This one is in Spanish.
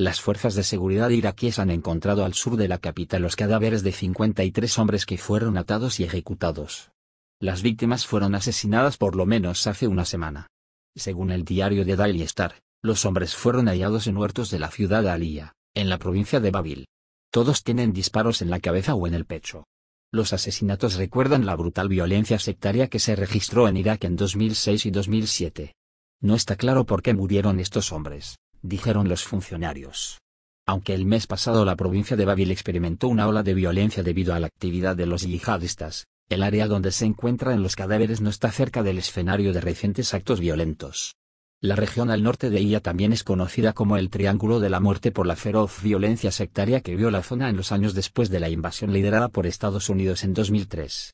Las fuerzas de seguridad iraquíes han encontrado al sur de la capital los cadáveres de 53 hombres que fueron atados y ejecutados. Las víctimas fueron asesinadas por lo menos hace una semana. Según el diario de Daily Star, los hombres fueron hallados en huertos de la ciudad de Aliyah, en la provincia de Babil. Todos tienen disparos en la cabeza o en el pecho. Los asesinatos recuerdan la brutal violencia sectaria que se registró en Irak en 2006 y 2007. No está claro por qué murieron estos hombres dijeron los funcionarios. Aunque el mes pasado la provincia de Babil experimentó una ola de violencia debido a la actividad de los yihadistas, el área donde se encuentran los cadáveres no está cerca del escenario de recientes actos violentos. La región al norte de ella también es conocida como el Triángulo de la Muerte por la feroz violencia sectaria que vio la zona en los años después de la invasión liderada por Estados Unidos en 2003.